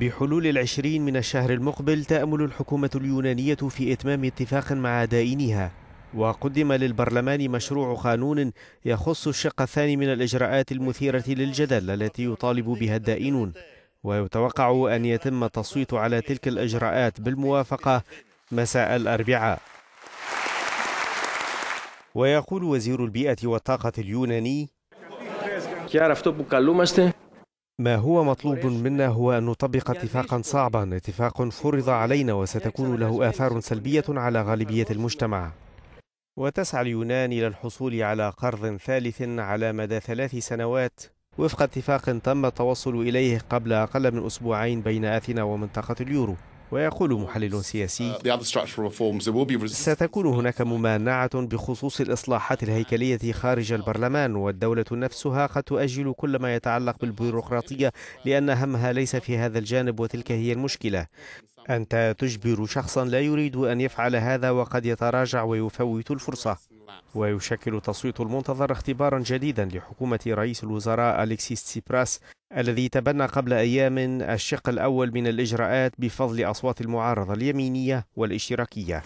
بحلول العشرين من الشهر المقبل تأمل الحكومة اليونانية في إتمام اتفاق مع دائنيها وقدم للبرلمان مشروع قانون يخص الشق الثاني من الإجراءات المثيرة للجدل التي يطالب بها الدائنون ويتوقع أن يتم التصويت على تلك الإجراءات بالموافقة مساء الأربعاء ويقول وزير البيئة والطاقة اليوناني ما هو مطلوب منا هو أن نطبق اتفاقا صعبا اتفاق فرض علينا وستكون له آثار سلبية على غالبية المجتمع وتسعى اليونان إلى الحصول على قرض ثالث على مدى ثلاث سنوات وفق اتفاق تم التوصل إليه قبل أقل من أسبوعين بين أثينا ومنطقة اليورو ويقول محلل سياسي uh, ستكون هناك ممانعة بخصوص الإصلاحات الهيكلية خارج البرلمان والدولة نفسها قد تؤجل كل ما يتعلق بالبيروقراطية لأن همها ليس في هذا الجانب وتلك هي المشكلة أنت تجبر شخصا لا يريد أن يفعل هذا وقد يتراجع ويفوت الفرصة ويشكل تصويت المنتظر اختبارا جديدا لحكومة رئيس الوزراء أليكسيس تسيبراس الذي تبنى قبل أيام الشق الأول من الإجراءات بفضل أصوات المعارضة اليمينية والاشتراكية